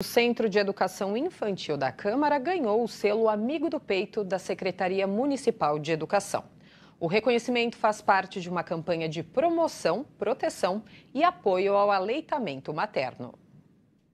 O Centro de Educação Infantil da Câmara ganhou o selo Amigo do Peito da Secretaria Municipal de Educação. O reconhecimento faz parte de uma campanha de promoção, proteção e apoio ao aleitamento materno.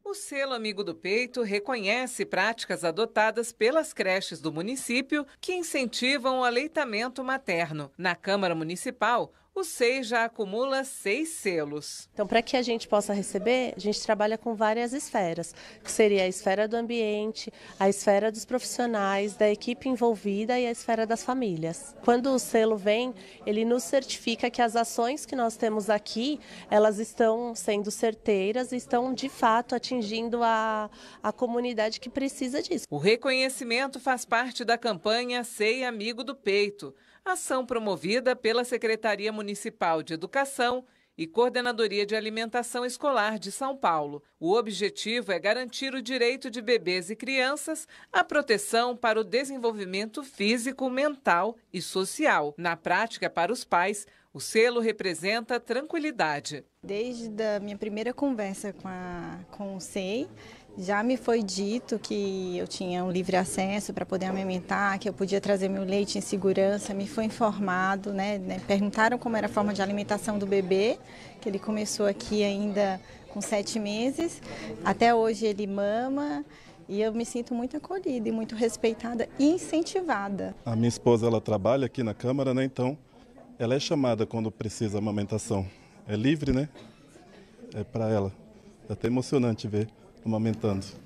O selo Amigo do Peito reconhece práticas adotadas pelas creches do município que incentivam o aleitamento materno. Na Câmara Municipal, o SEI já acumula seis selos. Então, para que a gente possa receber, a gente trabalha com várias esferas, que seria a esfera do ambiente, a esfera dos profissionais, da equipe envolvida e a esfera das famílias. Quando o selo vem, ele nos certifica que as ações que nós temos aqui, elas estão sendo certeiras e estão, de fato, atingindo a, a comunidade que precisa disso. O reconhecimento faz parte da campanha SEI Amigo do Peito, ação promovida pela Secretaria Municipal Municipal de Educação e Coordenadoria de Alimentação Escolar de São Paulo. O objetivo é garantir o direito de bebês e crianças à proteção para o desenvolvimento físico, mental e social. Na prática, para os pais, o selo representa tranquilidade. Desde a minha primeira conversa com, a, com o SEI, já me foi dito que eu tinha um livre acesso para poder amamentar, que eu podia trazer meu leite em segurança, me foi informado, né, né? Perguntaram como era a forma de alimentação do bebê, que ele começou aqui ainda com sete meses. Até hoje ele mama e eu me sinto muito acolhida e muito respeitada e incentivada. A minha esposa ela trabalha aqui na Câmara, né? Então ela é chamada quando precisa amamentação. É livre, né? É para ela. É até emocionante ver amamentando.